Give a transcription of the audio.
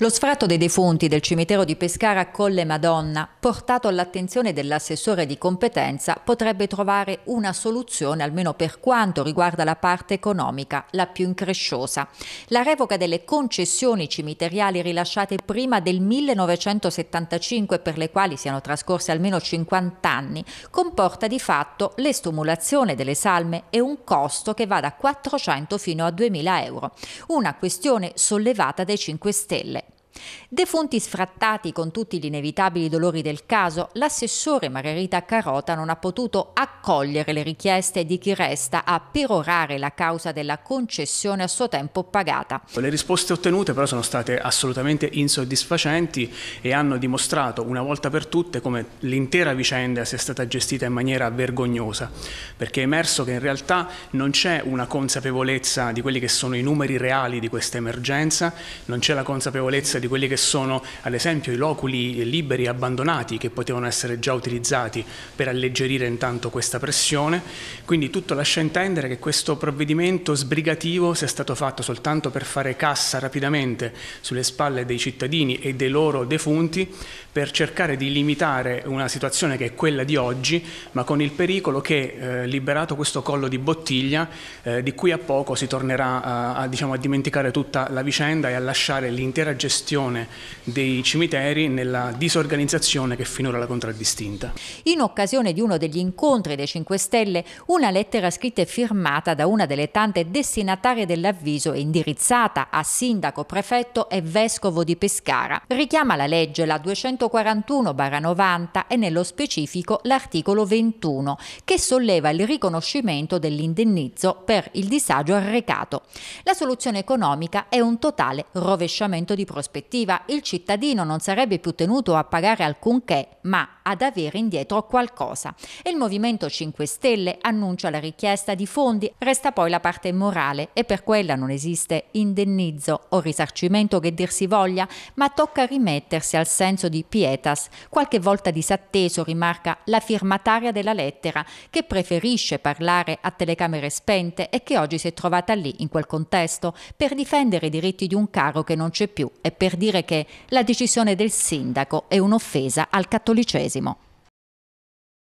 Lo sfratto dei defunti del cimitero di Pescara Colle Madonna, portato all'attenzione dell'assessore di competenza, potrebbe trovare una soluzione almeno per quanto riguarda la parte economica, la più incresciosa. La revoca delle concessioni cimiteriali rilasciate prima del 1975 per le quali siano trascorsi almeno 50 anni comporta di fatto l'estumulazione delle salme e un costo che va da 400 fino a 2000 euro. Una questione sollevata dai 5 Stelle. Defunti sfrattati con tutti gli inevitabili dolori del caso, l'assessore Maria Carota non ha potuto accogliere le richieste di chi resta a perorare la causa della concessione a suo tempo pagata. Le risposte ottenute però sono state assolutamente insoddisfacenti e hanno dimostrato una volta per tutte come l'intera vicenda sia stata gestita in maniera vergognosa, perché è emerso che in realtà non c'è una consapevolezza di quelli che sono i numeri reali di questa emergenza, non c'è la consapevolezza di di quelli che sono ad esempio i loculi liberi abbandonati che potevano essere già utilizzati per alleggerire intanto questa pressione, quindi tutto lascia intendere che questo provvedimento sbrigativo sia stato fatto soltanto per fare cassa rapidamente sulle spalle dei cittadini e dei loro defunti per cercare di limitare una situazione che è quella di oggi, ma con il pericolo che eh, liberato questo collo di bottiglia, eh, di qui a poco si tornerà a, a, diciamo, a dimenticare tutta la vicenda e a lasciare l'intera gestione gestione dei cimiteri nella disorganizzazione che finora la contraddistinta. In occasione di uno degli incontri dei 5 Stelle, una lettera scritta e firmata da una delle tante destinatarie dell'avviso e indirizzata a sindaco, prefetto e vescovo di Pescara, richiama la legge la 241-90 e nello specifico l'articolo 21 che solleva il riconoscimento dell'indennizzo per il disagio arrecato. La soluzione economica è un totale rovesciamento di prospettiva prospettiva il cittadino non sarebbe più tenuto a pagare alcunché, ma ad avere indietro qualcosa. E il Movimento 5 Stelle annuncia la richiesta di fondi, resta poi la parte morale e per quella non esiste indennizzo o risarcimento che dir si voglia, ma tocca rimettersi al senso di pietas, qualche volta disatteso rimarca la firmataria della lettera che preferisce parlare a telecamere spente e che oggi si è trovata lì in quel contesto per difendere i diritti di un caro che non c'è più e per dire che la decisione del sindaco è un'offesa al cattolicesimo. aisément.